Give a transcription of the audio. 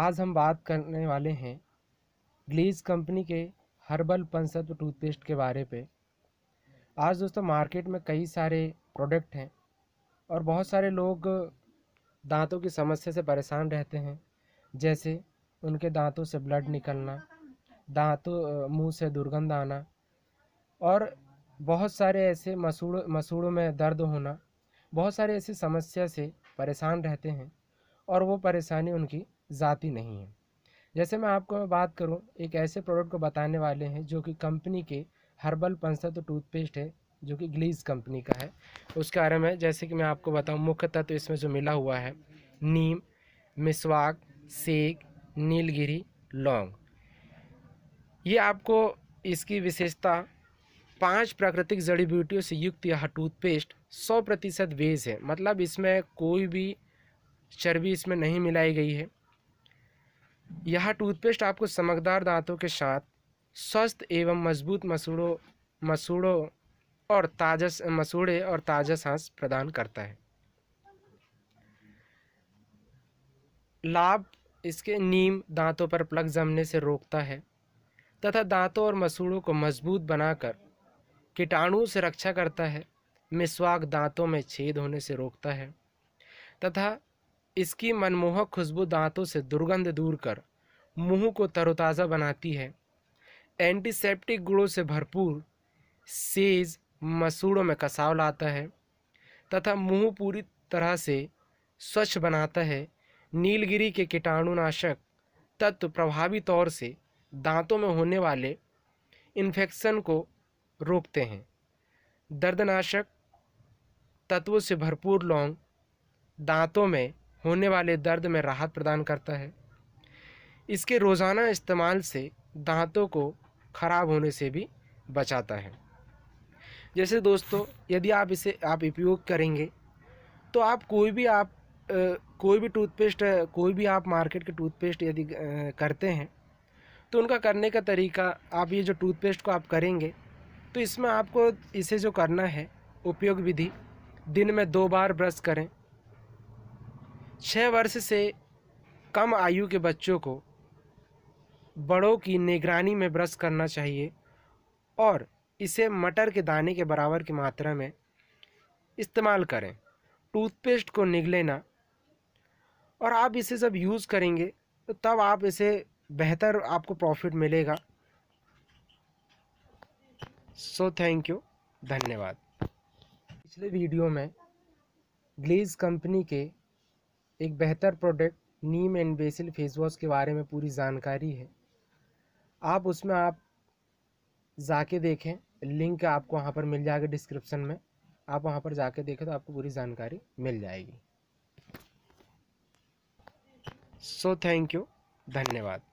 आज हम बात करने वाले हैं ग्लीज कंपनी के हर्बल पंसत्व टूथपेस्ट के बारे पे आज दोस्तों मार्केट में कई सारे प्रोडक्ट हैं और बहुत सारे लोग दांतों की समस्या से परेशान रहते हैं जैसे उनके दांतों से ब्लड निकलना दांतों मुंह से दुर्गंध आना और बहुत सारे ऐसे मसूड़ मसूड़ों में दर्द होना बहुत सारे ऐसी समस्या से परेशान रहते हैं और वो परेशानी उनकी ज़ाती नहीं है जैसे मैं आपको बात करूं एक ऐसे प्रोडक्ट को बताने वाले हैं जो कि कंपनी के हर्बल पंसत टूथपेस्ट है जो कि ग्लीज कंपनी का है उसके बारे में जैसे कि मैं आपको बताऊं मुख्य तत्व तो इसमें जो मिला हुआ है नीम मिसवाक सेक नीलगिरी लौंग ये आपको इसकी विशेषता पांच प्राकृतिक जड़ी बूटियों से युक्त यह टूथपेस्ट सौ प्रतिशत बेस है मतलब इसमें कोई भी चर्बी इसमें नहीं मिलाई गई है यह टूथपेस्ट आपको चमकदार दांतों के साथ स्वस्थ एवं मजबूत मसूड़ों मसूड़ों और ताज़ा मसूड़े और ताज़ा सांस प्रदान करता है लाभ इसके नीम दांतों पर प्लग जमने से रोकता है तथा दांतों और मसूड़ों को मजबूत बनाकर कीटाणु से रक्षा करता है मिसवाक दांतों में छेद होने से रोकता है तथा इसकी मनमोहक खुशबू दांतों से दुर्गंध दूर कर मुंह को तरोताज़ा बनाती है एंटीसेप्टिक गुणों से भरपूर सेज मसूड़ों में कसाव लाता है तथा मुंह पूरी तरह से स्वच्छ बनाता है नीलगिरी के कीटाणुनाशक तत्व प्रभावी तौर से दांतों में होने वाले इन्फेक्शन को रोकते हैं दर्दनाशक तत्वों से भरपूर लौंग दांतों में होने वाले दर्द में राहत प्रदान करता है इसके रोज़ाना इस्तेमाल से दांतों को ख़राब होने से भी बचाता है जैसे दोस्तों यदि आप इसे आप उपयोग करेंगे तो आप कोई भी आप आ, कोई भी टूथपेस्ट कोई भी आप मार्केट के टूथपेस्ट यदि आ, करते हैं तो उनका करने का तरीका आप ये जो टूथपेस्ट को आप करेंगे तो इसमें आपको इसे जो करना है उपयोग विधि दिन में दो बार ब्रश करें छः वर्ष से कम आयु के बच्चों को बड़ों की निगरानी में ब्रश करना चाहिए और इसे मटर के दाने के बराबर की मात्रा में इस्तेमाल करें टूथपेस्ट को निगलेना और आप इसे जब यूज़ करेंगे तो तब आप इसे बेहतर आपको प्रॉफिट मिलेगा सो थैंक यू धन्यवाद पिछले वीडियो में ग्लेज कंपनी के एक बेहतर product neem and basil face wash के बारे में पूरी जानकारी है आप उसमें आप जाके देखें लिंक आपको वहाँ पर मिल जाएगा डिस्क्रिप्शन में आप वहाँ पर जाके देखें तो आपको पूरी जानकारी मिल जाएगी सो थैंक यू धन्यवाद